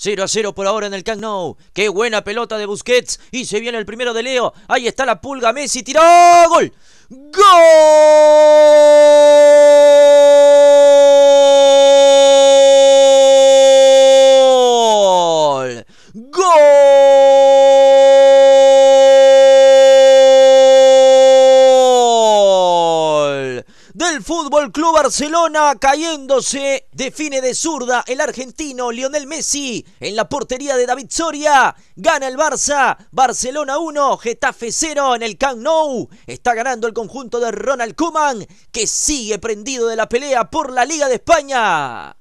0 a 0 por ahora en el Camp Nou. Qué buena pelota de Busquets. Y se viene el primero de Leo. Ahí está la pulga. Messi tiró. Gol. Gol. el Fútbol Club Barcelona cayéndose. Define de zurda el argentino Lionel Messi en la portería de David Soria. Gana el Barça. Barcelona 1, Getafe 0 en el Camp Nou. Está ganando el conjunto de Ronald Koeman que sigue prendido de la pelea por la Liga de España.